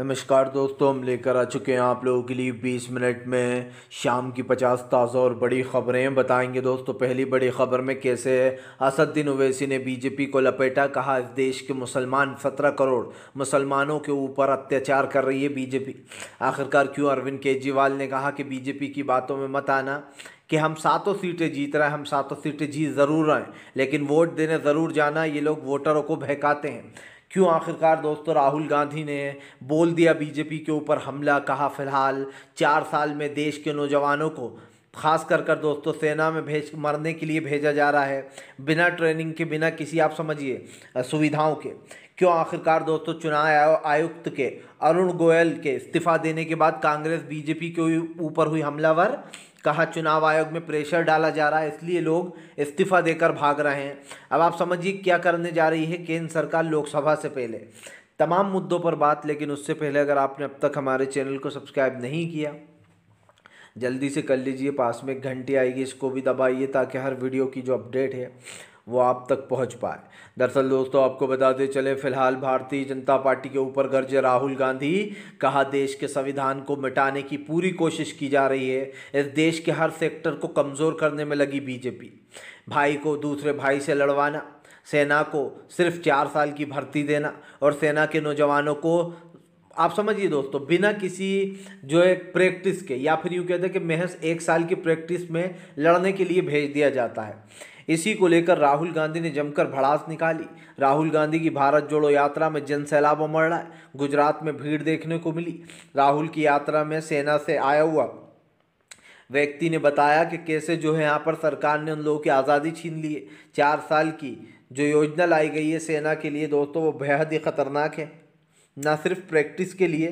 नमस्कार दोस्तों हम लेकर आ चुके हैं आप लोगों के लिए 20 मिनट में शाम की 50 ताज़ा और बड़ी खबरें बताएंगे दोस्तों पहली बड़ी खबर में कैसे असदुद्दीन ओवैसी ने बीजेपी को लपेटा कहा इस देश के मुसलमान 17 करोड़ मुसलमानों के ऊपर अत्याचार कर रही है बीजेपी आखिरकार क्यों अरविंद केजरीवाल ने कहा कि बीजेपी की बातों में मत आना कि हम सातों सीटें जीत रहे हैं हम सातों सीटें जीत ज़रूर रहे हैं लेकिन वोट देने ज़रूर जाना ये लोग वोटरों को बहकाते हैं क्यों आखिरकार दोस्तों राहुल गांधी ने बोल दिया बीजेपी के ऊपर हमला कहा फिलहाल चार साल में देश के नौजवानों को खास कर कर दोस्तों सेना में भेज मरने के लिए भेजा जा रहा है बिना ट्रेनिंग के बिना किसी आप समझिए सुविधाओं के क्यों आखिरकार दोस्तों चुनाव आयुक्त के अरुण गोयल के इस्तीफा देने के बाद कांग्रेस बीजेपी के ऊपर हुई हमलावर कहा चुनाव आयोग में प्रेशर डाला जा रहा है इसलिए लोग इस्तीफा देकर भाग रहे हैं अब आप समझिए क्या करने जा रही है केंद्र सरकार लोकसभा से पहले तमाम मुद्दों पर बात लेकिन उससे पहले अगर आपने अब तक हमारे चैनल को सब्सक्राइब नहीं किया जल्दी से कर लीजिए पास में एक घंटी आएगी इसको भी दबाइए ताकि हर वीडियो की जो अपडेट है वो आप तक पहुंच पाए दरअसल दोस्तों आपको बताते चले फिलहाल भारतीय जनता पार्टी के ऊपर गर्जे राहुल गांधी कहा देश के संविधान को मिटाने की पूरी कोशिश की जा रही है इस देश के हर सेक्टर को कमज़ोर करने में लगी बीजेपी भाई को दूसरे भाई से लड़वाना सेना को सिर्फ चार साल की भर्ती देना और सेना के नौजवानों को आप समझिए दोस्तों बिना किसी जो है प्रैक्टिस के या फिर यूँ कहते हैं कि महज एक साल की प्रैक्टिस में लड़ने के लिए भेज दिया जाता है इसी को लेकर राहुल गांधी ने जमकर भड़ास निकाली राहुल गांधी की भारत जोड़ो यात्रा में जन उमड़ रहा है गुजरात में भीड़ देखने को मिली राहुल की यात्रा में सेना से आया हुआ व्यक्ति ने बताया कि कैसे जो है यहाँ पर सरकार ने उन लोगों की आज़ादी छीन ली है चार साल की जो योजना लाई गई है सेना के लिए दोस्तों वो बेहद ही ख़तरनाक है न सिर्फ प्रैक्टिस के लिए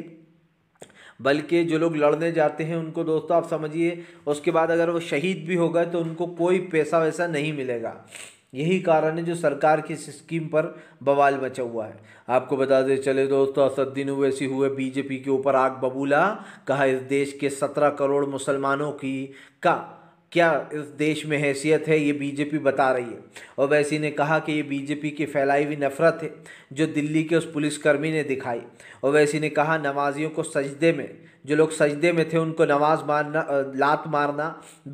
बल्कि जो लोग लड़ने जाते हैं उनको दोस्तों आप समझिए उसके बाद अगर वो शहीद भी हो गए तो उनको कोई पैसा वैसा नहीं मिलेगा यही कारण है जो सरकार की इस स्कीम पर बवाल मचा हुआ है आपको बता दें चले दोस्तों असद्दीन ओवैसी हुए बीजेपी के ऊपर आग बबूला कहा इस देश के सत्रह करोड़ मुसलमानों की का क्या इस देश में हैसियत है ये बीजेपी बता रही है और वैसी ने कहा कि ये बीजेपी की फैलाई हुई नफरत है जो दिल्ली के उस पुलिसकर्मी ने दिखाई और वैसी ने कहा नमाजियों को सजदे में जो लोग सजदे में थे उनको नमाज मारना लात मारना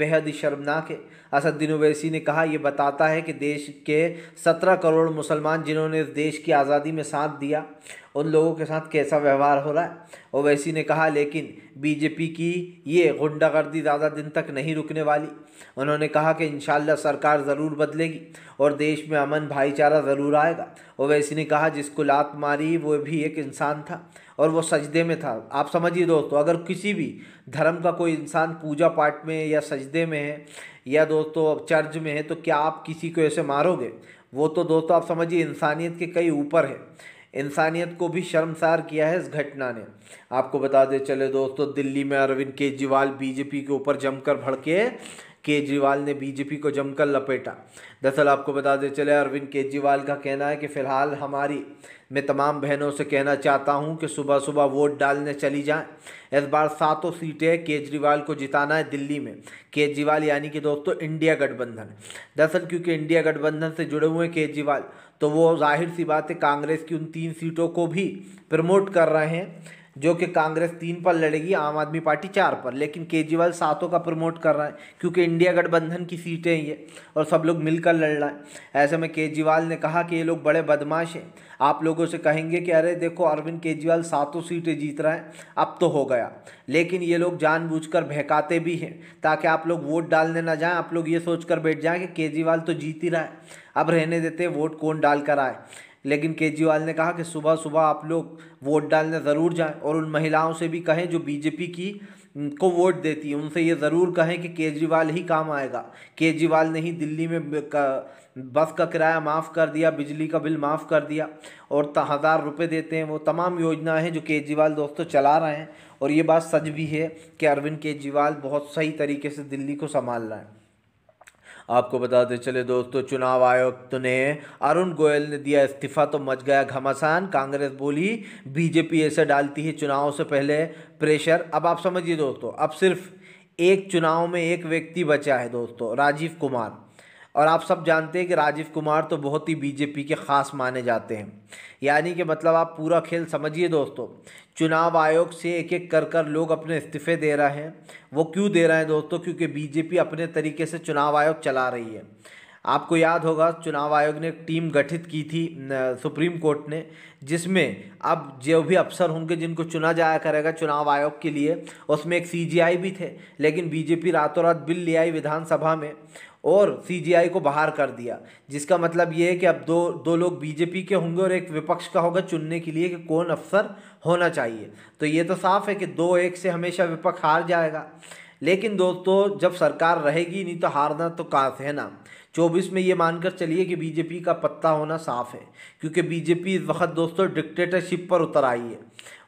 बेहद ही शर्मनाक है असदुद्दीन ओवैसी ने कहा यह बताता है कि देश के सत्रह करोड़ मुसलमान जिन्होंने इस देश की आज़ादी में साथ दिया उन लोगों के साथ कैसा व्यवहार हो रहा है ओवैसी ने कहा लेकिन बीजेपी की ये गुंडागर्दी ज़्यादा दिन तक नहीं रुकने वाली उन्होंने कहा कि इन सरकार ज़रूर बदलेगी और देश में अमन भाईचारा ज़रूर आएगा ओवैसी ने कहा जिसको लात मारी वो भी एक इंसान था और वो सजदे में था आप समझिए दोस्तों अगर किसी भी धर्म का कोई इंसान पूजा पाठ में या सजदे में है या दोस्तों चर्च में है तो क्या आप किसी को ऐसे मारोगे वो तो दोस्तों आप समझिए इंसानियत के कई ऊपर है इंसानियत को भी शर्मसार किया है इस घटना ने आपको बता दे चले दोस्तों दिल्ली में अरविंद केजरीवाल बीजेपी के ऊपर जमकर भड़के केजरीवाल ने बीजेपी को जमकर लपेटा दरअसल आपको बता दे चले अरविंद केजरीवाल का कहना है कि फिलहाल हमारी मैं तमाम बहनों से कहना चाहता हूं कि सुबह सुबह वोट डालने चली जाएं इस बार सातों सीटें केजरीवाल को जिताना है दिल्ली में केजरीवाल यानी कि दोस्तों इंडिया गठबंधन दरअसल क्योंकि इंडिया गठबंधन से जुड़े हुए केजरीवाल तो वो जाहिर सी बात है कांग्रेस की उन तीन सीटों को भी प्रमोट कर रहे हैं जो कि कांग्रेस तीन पर लड़ेगी आम आदमी पार्टी चार पर लेकिन केजरीवाल सातों का प्रमोट कर रहा है क्योंकि इंडिया गठबंधन की सीटें ही ये और सब लोग मिलकर लड़ रहा है ऐसे में केजरीवाल ने कहा कि ये लोग बड़े बदमाश हैं आप लोगों से कहेंगे कि अरे देखो अरविंद केजरीवाल सातों सीटें जीत रहा है अब तो हो गया लेकिन ये लोग जानबूझ बहकाते भी हैं ताकि आप लोग वोट डालने ना जाएँ आप लोग ये सोच बैठ जाएँ कि केजरीवाल तो जीत ही रहा है अब रहने देते वोट कौन डाल कर आए लेकिन केजरीवाल ने कहा कि सुबह सुबह आप लोग वोट डालने ज़रूर जाएं और उन महिलाओं से भी कहें जो बीजेपी की को वोट देती है उनसे ये ज़रूर कहें कि केजरीवाल ही काम आएगा केजरीवाल ने ही दिल्ली में बस का किराया माफ़ कर दिया बिजली का बिल माफ़ कर दिया और हज़ार रुपये देते हैं वो तमाम योजनाएँ हैं जो केजरीवाल दोस्तों चला रहे हैं और ये बात सच भी है कि अरविंद केजरीवाल बहुत सही तरीके से दिल्ली को संभाल रहे हैं आपको बताते चले दोस्तों चुनाव आयुक्त ने अरुण गोयल ने दिया इस्तीफा तो मच गया घमासान कांग्रेस बोली बीजेपी ऐसे डालती है चुनाव से पहले प्रेशर अब आप समझिए दोस्तों अब सिर्फ एक चुनाव में एक व्यक्ति बचा है दोस्तों राजीव कुमार और आप सब जानते हैं कि राजीव कुमार तो बहुत ही बीजेपी के ख़ास माने जाते हैं यानी कि मतलब आप पूरा खेल समझिए दोस्तों चुनाव आयोग से एक एक कर कर लोग अपने इस्तीफे दे रहे हैं वो क्यों दे रहे हैं दोस्तों क्योंकि बीजेपी अपने तरीके से चुनाव आयोग चला रही है आपको याद होगा चुनाव आयोग ने एक टीम गठित की थी सुप्रीम कोर्ट ने जिसमें अब जो भी अफसर होंगे जिनको चुना जाया करेगा चुनाव आयोग के लिए उसमें एक सीजीआई भी थे लेकिन बीजेपी रातों रात बिल ले आई विधानसभा में और सीजीआई को बाहर कर दिया जिसका मतलब ये है कि अब दो दो लोग बीजेपी के होंगे और एक विपक्ष का होगा चुनने के लिए कि कौन अफसर होना चाहिए तो ये तो साफ है कि दो एक से हमेशा विपक्ष हार जाएगा लेकिन दोस्तों जब सरकार रहेगी नहीं तो हारना तो कहाँ है ना चौबीस में ये मानकर चलिए कि बीजेपी का पत्ता होना साफ है क्योंकि बीजेपी इस वक्त दोस्तों डिक्टेटरशिप पर उतर आई है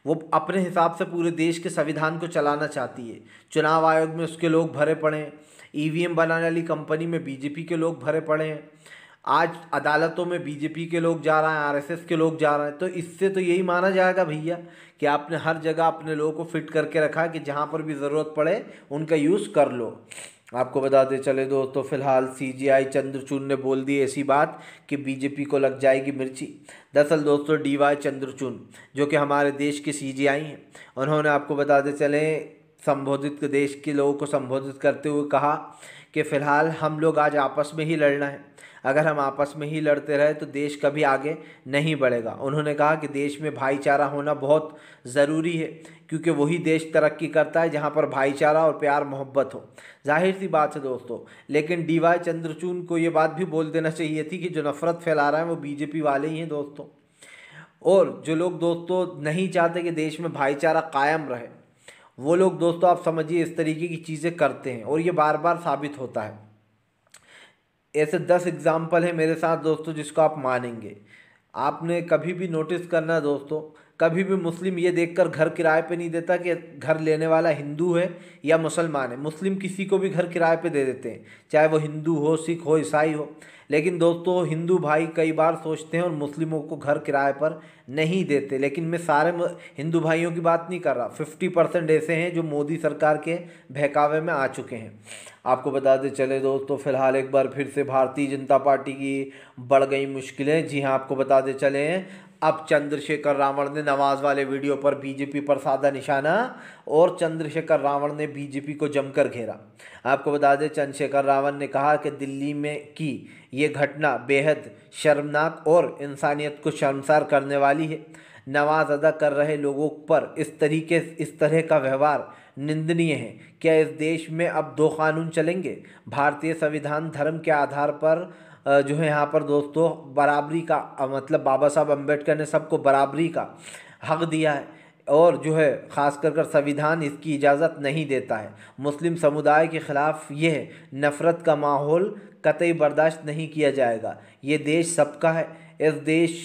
वो अपने हिसाब से पूरे देश के संविधान को चलाना चाहती है चुनाव आयोग में उसके लोग भरे पड़े ईवीएम बनाने वाली कंपनी में बीजेपी के लोग भरे पड़े हैं आज अदालतों में बीजेपी के लोग जा रहे हैं आरएसएस के लोग जा रहे हैं तो इससे तो यही माना जाएगा भैया कि आपने हर जगह अपने लोगों को फिट करके रखा कि जहाँ पर भी ज़रूरत पड़े उनका यूज़ कर लो आपको बताते चले दोस्तों फिलहाल सीजीआई चंद्रचूड़ ने बोल दी ऐसी बात कि बीजेपी को लग जाएगी मिर्ची दरअसल दोस्तों डी वाई चंद्रचूड़ जो कि हमारे देश के सीजीआई हैं उन्होंने आपको बताते चले संबोधित देश के लोगों को संबोधित करते हुए कहा कि फ़िलहाल हम लोग आज आपस में ही लड़ना है अगर हम आपस में ही लड़ते रहे तो देश कभी आगे नहीं बढ़ेगा उन्होंने कहा कि देश में भाईचारा होना बहुत ज़रूरी है क्योंकि वही देश तरक्की करता है जहाँ पर भाईचारा और प्यार मोहब्बत हो जाहिर सी बात है दोस्तों लेकिन डी वाई चंद्रचून को ये बात भी बोल देना चाहिए थी कि जो नफ़रत फैला रहा है वो बीजेपी वाले ही हैं दोस्तों और जो लोग दोस्तों नहीं चाहते कि देश में भाईचारा कायम रहे वो लोग दोस्तों आप समझिए इस तरीके की चीज़ें करते हैं और ये बार बार साबित होता है ऐसे दस एग्ज़ाम्पल हैं मेरे साथ दोस्तों जिसको आप मानेंगे आपने कभी भी नोटिस करना दोस्तों कभी भी मुस्लिम ये देखकर घर किराए पे नहीं देता कि घर लेने वाला हिंदू है या मुसलमान है मुस्लिम किसी को भी घर किराए पे दे देते हैं चाहे वो हिंदू हो सिख हो ईसाई हो लेकिन दोस्तों हिंदू भाई कई बार सोचते हैं और मुस्लिमों को घर किराए पर नहीं देते लेकिन मैं सारे हिंदू भाइयों की बात नहीं कर रहा फिफ्टी परसेंट ऐसे हैं जो मोदी सरकार के बहकावे में आ चुके हैं आपको बताते चले दोस्तों फिलहाल एक बार फिर से भारतीय जनता पार्टी की बढ़ गई मुश्किलें जी हाँ आपको बताते चले हैं अब चंद्रशेखर रावण ने नमाज वाले वीडियो पर बीजेपी पर साधा निशाना और चंद्रशेखर रावण ने बीजेपी को जमकर घेरा आपको बता दें चंद्रशेखर रावण ने कहा कि दिल्ली में की ये घटना बेहद शर्मनाक और इंसानियत को शर्मसार करने वाली है नमाज अदा कर रहे लोगों पर इस तरीके इस तरह का व्यवहार निंदनीय है क्या इस देश में अब दो कानून चलेंगे भारतीय संविधान धर्म के आधार पर जो है यहाँ पर दोस्तों बराबरी का मतलब बाबा साहब अम्बेडकर ने सबको बराबरी का हक दिया है और जो है ख़ास कर कर संविधान इसकी इजाज़त नहीं देता है मुस्लिम समुदाय के ख़िलाफ़ यह नफ़रत का माहौल कतई बर्दाश्त नहीं किया जाएगा ये देश सबका है इस देश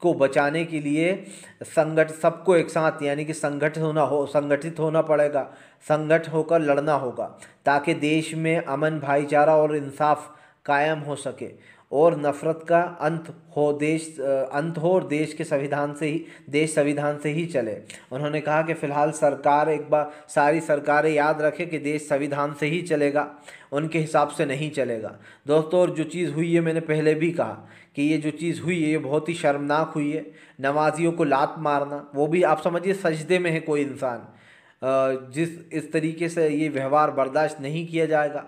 को बचाने के लिए संगठ सबको एक साथ यानी कि संगठित होना हो संगठित होना पड़ेगा संगठ होकर लड़ना होगा ताकि देश में अमन भाईचारा और इंसाफ़ कायम हो सके और नफ़रत का अंत हो देश अंत हो और देश के संविधान से ही देश संविधान से ही चले उन्होंने कहा कि फ़िलहाल सरकार एक बार सारी सरकारें याद रखें कि देश संविधान से ही चलेगा उनके हिसाब से नहीं चलेगा दोस्तों और जो चीज़ हुई है मैंने पहले भी कहा कि ये जो चीज़ हुई है ये बहुत ही शर्मनाक हुई है नमाजियों को लात मारना वो भी आप समझिए सजदे में है कोई इंसान जिस इस तरीके से ये व्यवहार बर्दाश्त नहीं किया जाएगा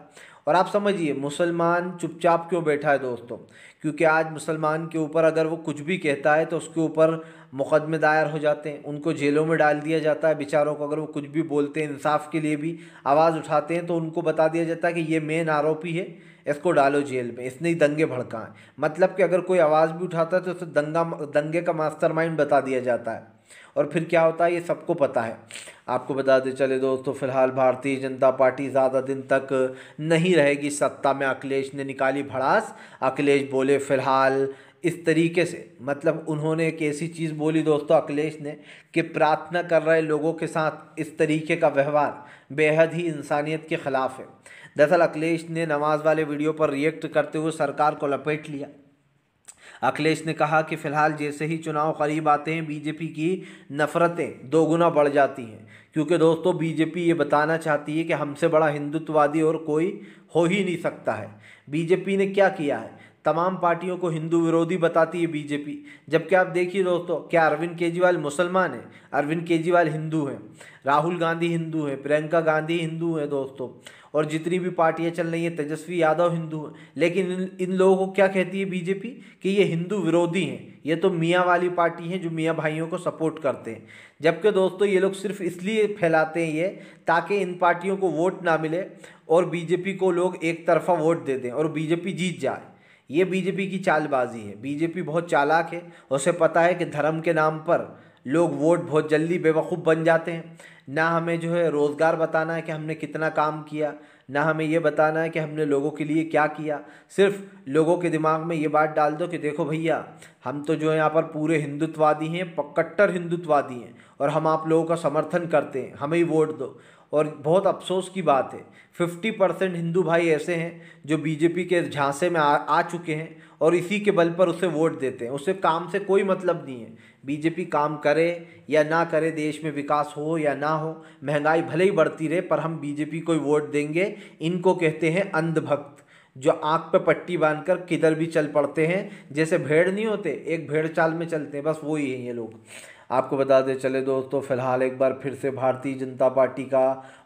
और आप समझिए मुसलमान चुपचाप क्यों बैठा है दोस्तों क्योंकि आज मुसलमान के ऊपर अगर वो कुछ भी कहता है तो उसके ऊपर मुकदमे दायर हो जाते हैं उनको जेलों में डाल दिया जाता है बेचारों को अगर वो कुछ भी बोलते हैं इंसाफ के लिए भी आवाज़ उठाते हैं तो उनको बता दिया जाता है कि ये मेन आरोपी है इसको डालो जेल में इसने ही दंगे भड़काएं मतलब कि अगर कोई आवाज़ भी उठाता है तो उसे दंगा दंगे का मास्टर बता दिया जाता है और फिर क्या होता है ये सबको पता है आपको बताते चले दोस्तों फिलहाल भारतीय जनता पार्टी ज़्यादा दिन तक नहीं रहेगी सत्ता में अखिलेश ने निकाली भड़ास अखिलेश बोले फिलहाल इस तरीके से मतलब उन्होंने एक ऐसी चीज़ बोली दोस्तों अखिलेश ने कि प्रार्थना कर रहे लोगों के साथ इस तरीके का व्यवहार बेहद ही इंसानियत के ख़िलाफ़ है दरअसल अखिलेश ने नमाज वाले वीडियो पर रिएक्ट करते हुए सरकार को लपेट लिया अखिलेश ने कहा कि फिलहाल जैसे ही चुनाव करीब आते हैं बीजेपी की नफरतें दोगुना बढ़ जाती हैं क्योंकि दोस्तों बीजेपी ये बताना चाहती है कि हमसे बड़ा हिंदुत्ववादी और कोई हो ही नहीं सकता है बीजेपी ने क्या किया है तमाम पार्टियों को हिंदू विरोधी बताती है बीजेपी जबकि आप देखिए दोस्तों क्या अरविंद केजरीवाल मुसलमान हैं अरविंद केजरीवाल हिंदू हैं राहुल गांधी हिंदू हैं प्रियंका गांधी हिंदू हैं दोस्तों और जितनी भी पार्टियां चल रही हैं तेजस्वी यादव हिंदू हैं लेकिन इन, इन लोगों को क्या कहती है बीजेपी कि ये हिंदू विरोधी हैं ये तो मियाँ वाली पार्टी हैं जो मियाँ भाइयों को सपोर्ट करते हैं जबकि दोस्तों ये लोग सिर्फ इसलिए फैलाते हैं ये ताकि इन पार्टियों को वोट ना मिले और बीजेपी को लोग एक तरफा वोट दे दें और बीजेपी जीत जाए ये बीजेपी की चालबाजी है बीजेपी बहुत चालाक है उसे पता है कि धर्म के नाम पर लोग वोट बहुत जल्दी बेवकूफ़ बन जाते हैं ना हमें जो है रोज़गार बताना है कि हमने कितना काम किया ना हमें ये बताना है कि हमने लोगों के लिए क्या किया सिर्फ लोगों के दिमाग में ये बात डाल दो कि देखो भैया हम तो जो है यहाँ पर पूरे हिंदुत्ववादी हैं कट्टर हिंदुत्ववादी हैं और हम आप लोगों का समर्थन करते हैं हमें ही वोट दो और बहुत अफसोस की बात है फिफ्टी परसेंट हिंदू भाई ऐसे हैं जो बीजेपी के झांसे में आ, आ चुके हैं और इसी के बल पर उसे वोट देते हैं उसे काम से कोई मतलब नहीं है बीजेपी काम करे या ना करे देश में विकास हो या ना हो महंगाई भले ही बढ़ती रहे पर हम बीजेपी को वोट देंगे इनको कहते हैं अंधभक्त जो आँख पे पट्टी बांधकर किधर भी चल पड़ते हैं जैसे भेड़ नहीं होते एक भेड़ चाल में चलते हैं बस वो ही हैं ये लोग आपको बताते चले दोस्तों फिलहाल एक बार फिर से भारतीय जनता पार्टी का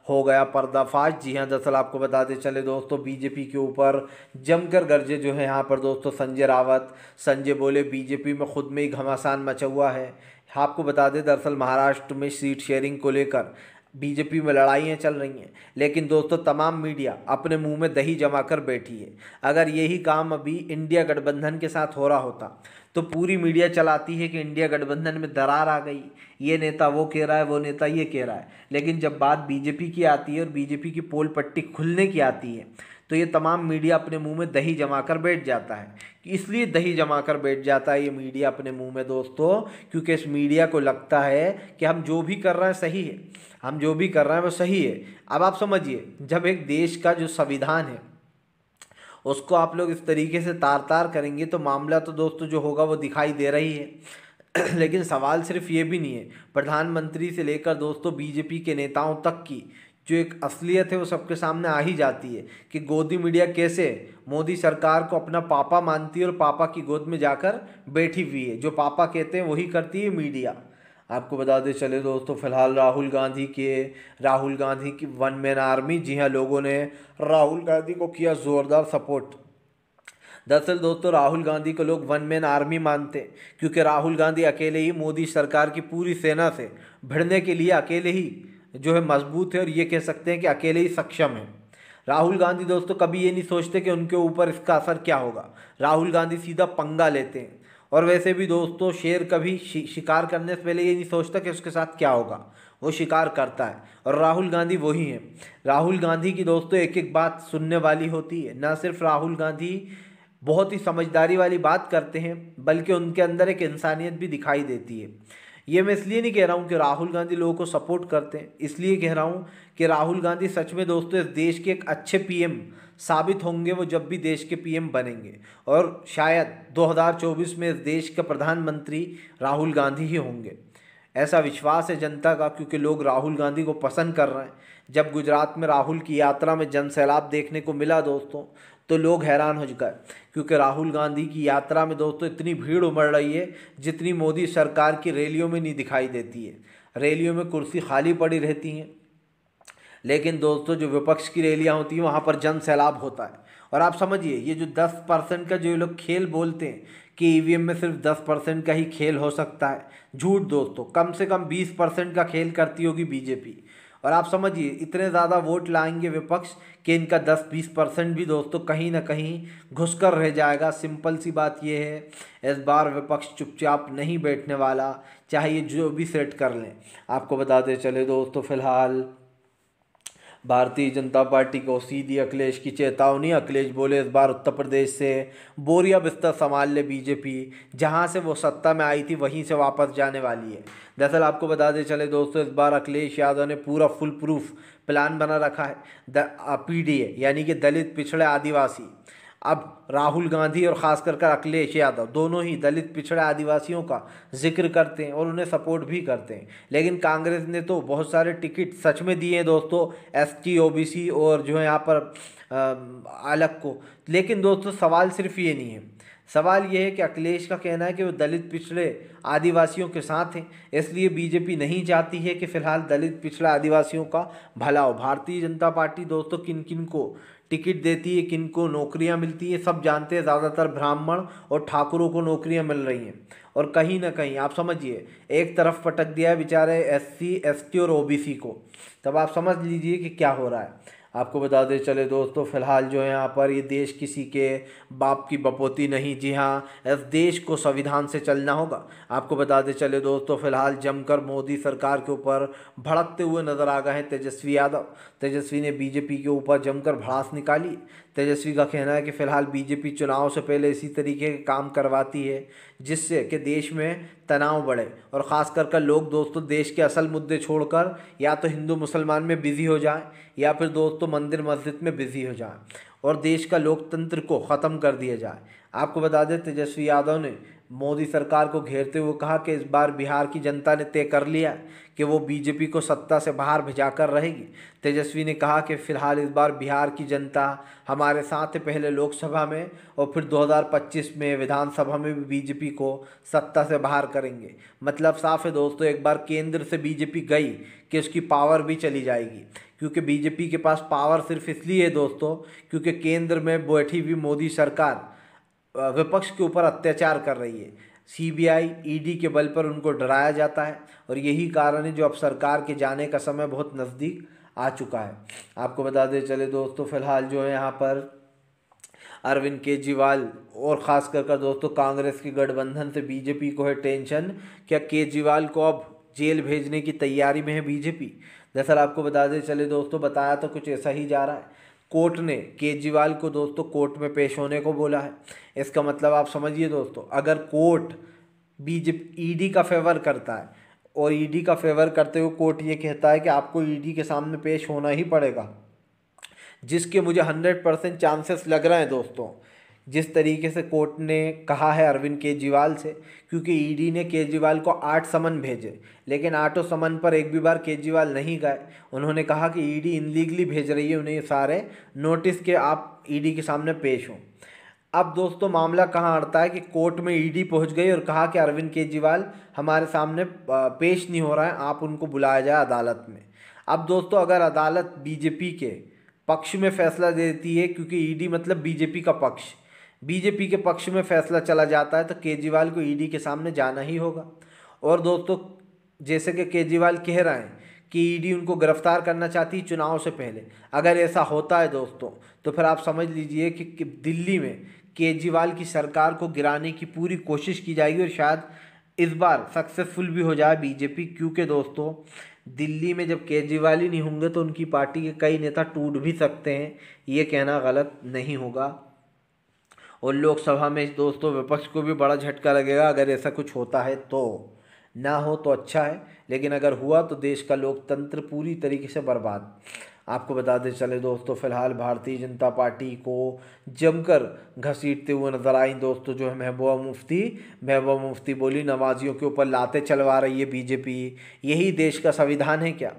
हो गया पर्दाफाश जी हाँ दरअसल आपको बताते चले दोस्तों बीजेपी के ऊपर जमकर गर्जे जो है यहाँ पर दोस्तों संजय रावत संजय बोले बीजेपी में खुद में ही घमासान मचा हुआ है आपको बता दें दरअसल महाराष्ट्र में सीट शेयरिंग को लेकर बीजेपी में लड़ाइयाँ चल रही हैं लेकिन दोस्तों तमाम मीडिया अपने मुंह में दही जमा कर बैठी है अगर यही काम अभी इंडिया गठबंधन के साथ हो रहा होता तो पूरी मीडिया चलाती है कि इंडिया गठबंधन में दरार आ गई ये नेता वो कह रहा है वो नेता ये कह रहा है लेकिन जब बात बीजेपी की आती है और बीजेपी की पोल पट्टी खुलने की आती है तो ये तमाम मीडिया अपने मुंह में दही जमा कर बैठ जाता है इसलिए दही जमा कर बैठ जाता है ये मीडिया अपने मुंह में दोस्तों क्योंकि इस मीडिया को लगता है कि हम जो भी कर रहे हैं सही है हम जो भी कर रहे हैं वो सही है अब आप समझिए जब एक देश का जो संविधान है उसको आप लोग इस तरीके से तार तार करेंगे तो मामला तो दोस्तों जो होगा वो दिखाई दे रही है लेकिन सवाल सिर्फ ये भी नहीं है प्रधानमंत्री से लेकर दोस्तों बीजेपी के नेताओं तक की जो एक असलियत है वो सबके सामने आ ही जाती है कि गोदी मीडिया कैसे मोदी सरकार को अपना पापा मानती है और पापा की गोद में जाकर बैठी हुई है जो पापा कहते हैं वही करती है मीडिया आपको बता दें चले दोस्तों फिलहाल राहुल गांधी के राहुल गांधी की वन मैन आर्मी जी हाँ लोगों ने राहुल गांधी को किया ज़ोरदार सपोर्ट दरअसल दोस्तों राहुल गांधी को लोग वन मैन आर्मी मानते क्योंकि राहुल गांधी अकेले ही मोदी सरकार की पूरी सेना से भिड़ने के लिए अकेले ही जो है मजबूत है और ये कह सकते हैं कि अकेले ही सक्षम है राहुल गांधी दोस्तों कभी ये नहीं सोचते कि उनके ऊपर इसका असर क्या होगा राहुल गांधी सीधा पंगा लेते हैं और वैसे भी दोस्तों शेर कभी शिकार करने से पहले ये नहीं सोचता कि उसके साथ क्या होगा वो शिकार करता है और राहुल गांधी वही हैं राहुल गांधी की दोस्तों एक एक बात सुनने वाली होती है ना सिर्फ राहुल गांधी बहुत ही समझदारी वाली बात करते हैं बल्कि उनके अंदर एक इंसानियत भी दिखाई देती है ये मैं इसलिए नहीं कह रहा हूँ कि राहुल गांधी लोगों को सपोर्ट करते हैं इसलिए कह रहा हूँ कि राहुल गांधी सच में दोस्तों इस देश के एक अच्छे पीएम साबित होंगे वो जब भी देश के पीएम बनेंगे और शायद 2024 में इस देश के प्रधानमंत्री राहुल गांधी ही होंगे ऐसा विश्वास है जनता का क्योंकि लोग राहुल गांधी को पसंद कर रहे हैं जब गुजरात में राहुल की यात्रा में जन सैलाब देखने को मिला दोस्तों तो लोग हैरान हो चुका है क्योंकि राहुल गांधी की यात्रा में दोस्तों इतनी भीड़ उमड़ रही है जितनी मोदी सरकार की रैलियों में नहीं दिखाई देती है रैलियों में कुर्सी खाली पड़ी रहती हैं लेकिन दोस्तों जो विपक्ष की रैलियाँ होती हैं वहाँ पर जन सैलाब होता है और आप समझिए ये जो दस परसेंट का जो लोग खेल बोलते हैं कि ई e में सिर्फ दस परसेंट का ही खेल हो सकता है झूठ दोस्तों कम से कम बीस परसेंट का खेल करती होगी बीजेपी और आप समझिए इतने ज़्यादा वोट लाएंगे विपक्ष कि इनका 10-20 परसेंट भी दोस्तों तो कहीं ना कहीं घुसकर रह जाएगा सिंपल सी बात यह है इस बार विपक्ष चुपचाप नहीं बैठने वाला चाहे जो भी सेट कर लें आपको बताते चले दोस्तों फ़िलहाल भारतीय जनता पार्टी को सीधी अखिलेश की चेतावनी अखिलेश बोले इस बार उत्तर प्रदेश से बोरिया बिस्तर संभाल ले बीजेपी जहां से वो सत्ता में आई थी वहीं से वापस जाने वाली है दरअसल आपको बताते चले दोस्तों इस बार अखिलेश यादव ने पूरा फुल प्रूफ प्लान बना रखा है पी डी ए यानी कि दलित पिछड़े आदिवासी अब राहुल गांधी और ख़ास कर अखिलेश यादव दोनों ही दलित पिछड़ा आदिवासियों का जिक्र करते हैं और उन्हें सपोर्ट भी करते हैं लेकिन कांग्रेस ने तो बहुत सारे टिकट सच में दिए हैं दोस्तों S T O B C और जो है यहाँ पर अलग को लेकिन दोस्तों सवाल सिर्फ ये नहीं है सवाल ये है कि अखिलेश का कहना है कि वो दलित पिछड़े आदिवासियों के साथ हैं इसलिए बीजेपी नहीं चाहती है कि फिलहाल दलित पिछड़ा आदिवासियों का भला हो भारतीय जनता पार्टी दोस्तों किन किन को टिकट देती है किन को नौकरियाँ मिलती है सब जानते हैं ज़्यादातर ब्राह्मण और ठाकुरों को नौकरियाँ मिल रही हैं और कहीं ना कहीं आप समझिए एक तरफ पटक दिया है बेचारे एस सी एस टी और ओ बी सी को तब आप समझ लीजिए कि क्या हो रहा है आपको बताते चले दोस्तों फ़िलहाल जो है यहाँ पर ये देश किसी के बाप की बपोती नहीं जी हाँ इस देश को संविधान से चलना होगा आपको बताते चले दोस्तों फ़िलहाल जमकर मोदी सरकार के ऊपर भड़कते हुए नज़र आ गए हैं तेजस्वी यादव तेजस्वी ने बीजेपी के ऊपर जमकर भड़ास निकाली तेजस्वी का कहना है कि फिलहाल बीजेपी चुनाव से पहले इसी तरीके के काम करवाती है जिससे कि देश में तनाव बढ़े और ख़ास कर कर लोग दोस्तों देश के असल मुद्दे छोड़कर या तो हिंदू मुसलमान में बिज़ी हो जाए या फिर दोस्तों मंदिर मस्जिद में बिज़ी हो जाए और देश का लोकतंत्र को ख़त्म कर दिया जाए आपको बता दें तेजस्वी यादव ने मोदी सरकार को घेरते हुए कहा कि इस बार बिहार की जनता ने तय कर लिया कि वो बीजेपी को सत्ता से बाहर भिजा कर रहेगी तेजस्वी ने कहा कि फिलहाल इस बार बिहार की जनता हमारे साथ पहले लोकसभा में और फिर 2025 में विधानसभा में भी बीजेपी को सत्ता से बाहर करेंगे मतलब साफ है दोस्तों एक बार केंद्र से बीजेपी गई कि उसकी पावर भी चली जाएगी क्योंकि बीजेपी के पास पावर सिर्फ इसलिए है दोस्तों क्योंकि केंद्र में बैठी हुई मोदी सरकार विपक्ष के ऊपर अत्याचार कर रही है सीबीआई ईडी e के बल पर उनको डराया जाता है और यही कारण है जो अब सरकार के जाने का समय बहुत नज़दीक आ चुका है आपको बताते चले दोस्तों फिलहाल जो है यहाँ पर अरविंद केजरीवाल और ख़ास कर दोस्तों कांग्रेस के गठबंधन से बीजेपी को है टेंशन क्या केजरीवाल को अब जेल भेजने की तैयारी में है बीजेपी दरअसल आपको बताते चले दोस्तों बताया तो कुछ ऐसा ही जा रहा है कोर्ट ने केजरीवाल को दोस्तों कोर्ट में पेश होने को बोला है इसका मतलब आप समझिए दोस्तों अगर कोर्ट बीजेपी ईडी का फेवर करता है और ईडी का फेवर करते हुए कोर्ट ये कहता है कि आपको ईडी के सामने पेश होना ही पड़ेगा जिसके मुझे हंड्रेड परसेंट चांसेस लग रहे हैं दोस्तों जिस तरीके से कोर्ट ने कहा है अरविंद केजरीवाल से क्योंकि ईडी e ने केजरीवाल को आठ समन भेजे लेकिन आठों समन पर एक भी बार केजरीवाल नहीं गए उन्होंने कहा कि ईडी e इनलीगली भेज रही है उन्हें सारे नोटिस के आप ईडी e के सामने पेश हों अब दोस्तों मामला कहाँ अड़ता है कि कोर्ट में ईडी पहुंच गई और कहा कि अरविंद केजरीवाल हमारे सामने पेश नहीं हो रहा है आप उनको बुलाया जाए अदालत में अब दोस्तों अगर अदालत बीजेपी के पक्ष में फैसला देती है क्योंकि ईडी मतलब बीजेपी का पक्ष बीजेपी के पक्ष में फैसला चला जाता है तो केजरीवाल को ईडी के सामने जाना ही होगा और दोस्तों जैसे कि केजरीवाल कह रहे हैं कि ईडी उनको गिरफ्तार करना चाहती चुनाव से पहले अगर ऐसा होता है दोस्तों तो फिर आप समझ लीजिए कि, कि दिल्ली में केजरीवाल की सरकार को गिराने की पूरी कोशिश की जाएगी और शायद इस बार सक्सेसफुल भी हो जाए बीजेपी क्योंकि दोस्तों दिल्ली में जब केजरीवाल ही नहीं होंगे तो उनकी पार्टी के कई नेता टूट भी सकते हैं ये कहना गलत नहीं होगा और लोकसभा में दोस्तों विपक्ष को भी बड़ा झटका लगेगा अगर ऐसा कुछ होता है तो ना हो तो अच्छा है लेकिन अगर हुआ तो देश का लोकतंत्र पूरी तरीके से बर्बाद आपको बताते चले दोस्तों फिलहाल भारतीय जनता पार्टी को जमकर घसीटते हुए नजर आई दोस्तों जो है महबूबा मुफ्ती महबूबा मुफ्ती बोली नवाजियों के ऊपर लाते चलवा रही है बीजेपी यही देश का संविधान है क्या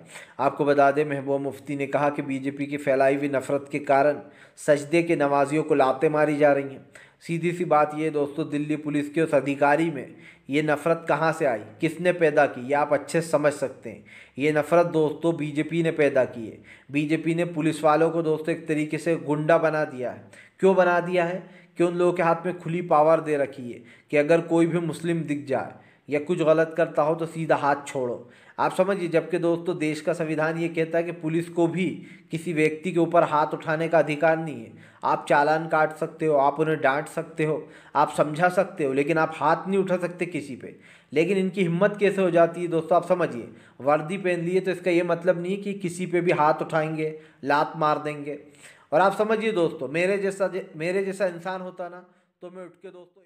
आपको बता दें महबूबा मुफ्ती ने कहा कि बीजेपी की फैलाई हुई नफरत के कारण सजदे के नवाजियों को लाते मारी जा रही हैं सीधी सी बात ये दोस्तों दिल्ली पुलिस के उस अधिकारी में ये नफ़रत कहाँ से आई किसने पैदा की ये आप अच्छे से समझ सकते हैं ये नफ़रत दोस्तों बीजेपी ने पैदा की है बीजेपी ने पुलिस वालों को दोस्तों एक तरीके से गुंडा बना दिया है क्यों बना दिया है कि उन लोगों के हाथ में खुली पावर दे रखी है कि अगर कोई भी मुस्लिम दिख जाए या कुछ गलत करता हो तो सीधा हाथ छोड़ो आप समझिए जबकि दोस्तों देश का संविधान ये कहता है कि पुलिस को भी किसी व्यक्ति के ऊपर हाथ उठाने का अधिकार नहीं है आप चालान काट सकते हो आप उन्हें डांट सकते हो आप समझा सकते हो लेकिन आप हाथ नहीं उठा सकते किसी पे लेकिन इनकी हिम्मत कैसे हो जाती है दोस्तों आप समझिए वर्दी पहन लिए तो इसका ये मतलब नहीं है कि किसी पर भी हाथ उठाएंगे लात मार देंगे और आप समझिए दोस्तों मेरे जैसा मेरे जैसा इंसान होता ना तो मैं उठ के दोस्तों